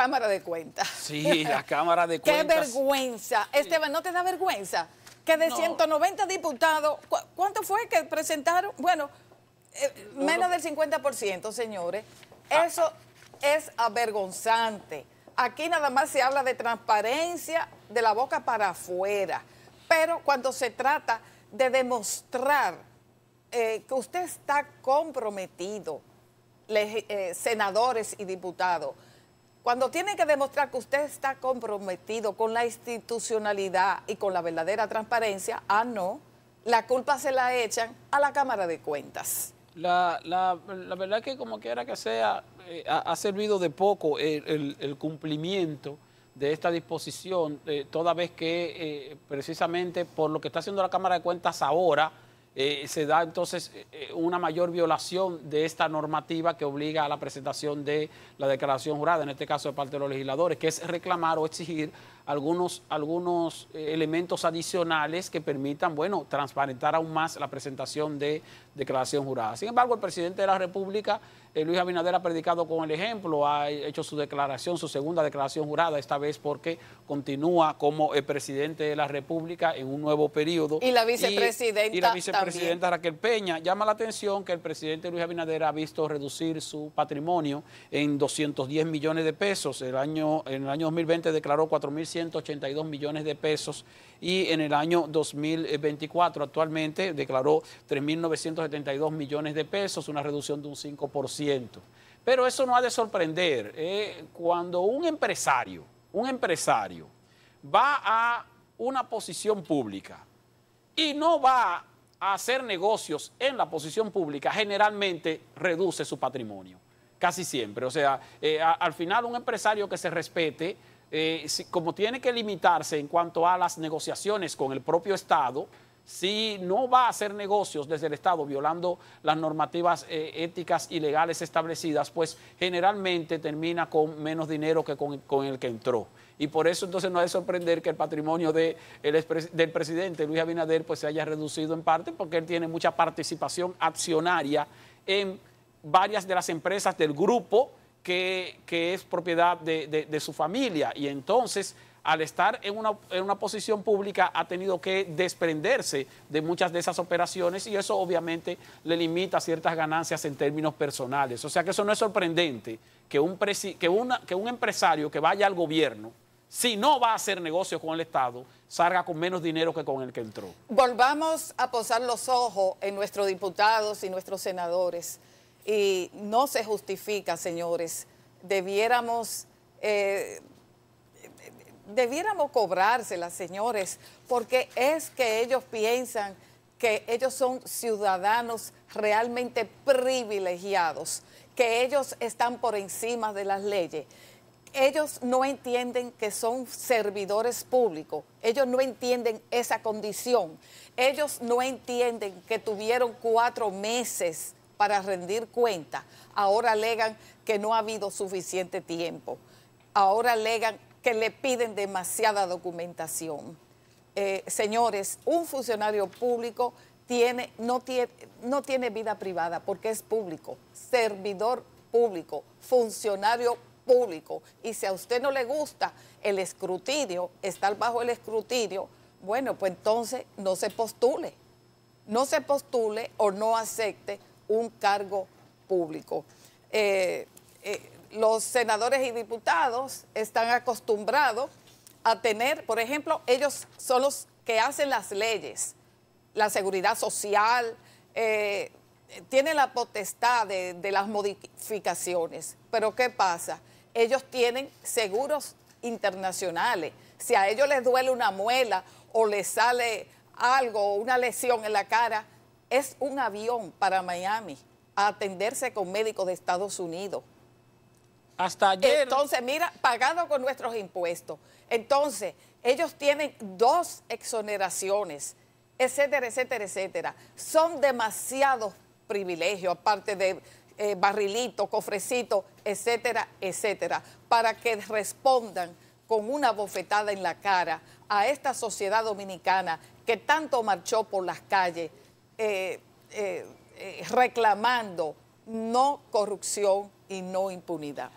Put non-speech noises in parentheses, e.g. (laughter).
Cámara de Cuentas. Sí, la (laughs) Cámara de Cuentas. ¡Qué vergüenza! Esteban, ¿no te da vergüenza? Que de 190 diputados, ¿cuánto fue que presentaron? Bueno, eh, menos del 50%, señores. Ah, ah. Eso es avergonzante. Aquí nada más se habla de transparencia de la boca para afuera. Pero cuando se trata de demostrar eh, que usted está comprometido, eh, senadores y diputados, cuando tiene que demostrar que usted está comprometido con la institucionalidad y con la verdadera transparencia, ah, no, la culpa se la echan a la Cámara de Cuentas. La, la, verdad que como quiera que sea, eh, ha, servido de poco el, cumplimiento de esta disposición, eh, toda vez que eh, precisamente por lo que está haciendo la Cámara de Cuentas ahora, eh, se da entonces eh, eh, una mayor violación de esta normativa que obliga a la presentación de la declaración jurada, en este caso de parte de los legisladores, que es reclamar o exigir algunos, algunos eh, elementos adicionales que permitan, bueno, transparentar aún más la presentación de declaración jurada. Sin embargo, el presidente de la República, eh, Luis Abinader, ha predicado con el ejemplo, ha hecho su declaración, su segunda declaración jurada, esta vez porque continúa como el presidente de la República en un nuevo periodo. Y la vicepresidenta. la vicepresidenta Raquel Peña. Llama la atención que el presidente Luis Abinader ha visto reducir su patrimonio en 210 millones de pesos. El año, en el año 2020 declaró 4.100 182 millones de pesos y en el año 2024 actualmente declaró 3.972 millones de pesos, una reducción de un 5%. Pero eso no ha de sorprender. Eh, cuando un empresario, un empresario va a una posición pública y no va a hacer negocios en la posición pública, generalmente reduce su patrimonio, casi siempre. O sea, eh, al final un empresario que se respete eh, como tiene que limitarse en cuanto a las negociaciones con el propio Estado, si no va a hacer negocios desde el Estado violando las normativas eh, éticas y legales establecidas, pues generalmente termina con menos dinero que con, el que entró. Y por eso entonces no es sorprender que el patrimonio del presidente Luis Abinader pues, se haya reducido en parte porque él tiene mucha participación accionaria en varias de las empresas del grupo que, es propiedad de, su familia. Y entonces, al estar en una, en una posición pública, ha tenido que desprenderse de muchas de esas operaciones y eso obviamente le limita ciertas ganancias en términos personales. O sea que eso no es sorprendente que un, que que un empresario que vaya al gobierno, si no va a hacer negocios con el Estado, salga con menos dinero que con el que entró. Volvamos a posar los ojos en nuestros diputados y nuestros senadores y no se justifica, señores. Debiéramos, eh, cobrárselas, señores, porque es que ellos piensan que ellos son ciudadanos realmente privilegiados, que ellos están por encima de las leyes. Ellos no entienden que son servidores públicos, ellos no entienden esa condición, ellos no entienden que tuvieron cuatro meses para rendir cuenta. Ahora alegan que no ha habido suficiente tiempo. Ahora alegan que le piden demasiada documentación. Eh, señores, un funcionario público tiene, no, tiene, no tiene vida privada porque es público, servidor público, funcionario público. Y si a usted no le gusta el escrutinio, estar bajo el escrutinio, bueno, pues entonces no se postule. No se postule o no acepte un cargo público. Eh, eh, los senadores y diputados están acostumbrados a tener, por ejemplo, ellos son los que hacen las leyes, la seguridad social, eh, tienen la potestad de, de las modificaciones. Pero ¿qué pasa? Ellos tienen seguros internacionales. Si a ellos les duele una muela o les sale algo, una lesión en la cara, es un avión para Miami a atenderse con médicos de Estados Unidos. Hasta ayer. Entonces, mira, pagado con nuestros impuestos. Entonces, ellos tienen dos exoneraciones, etcétera, etcétera, etcétera. Son demasiados privilegios, aparte de eh, barrilito, cofrecito, etcétera, etcétera, para que respondan con una bofetada en la cara a esta sociedad dominicana que tanto marchó por las calles eh, eh, eh, reclamando no corrupción y no impunidad.